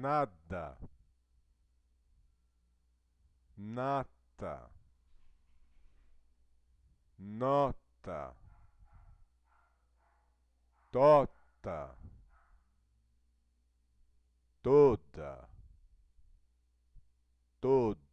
nada, nata, nota, tota, toda, toda.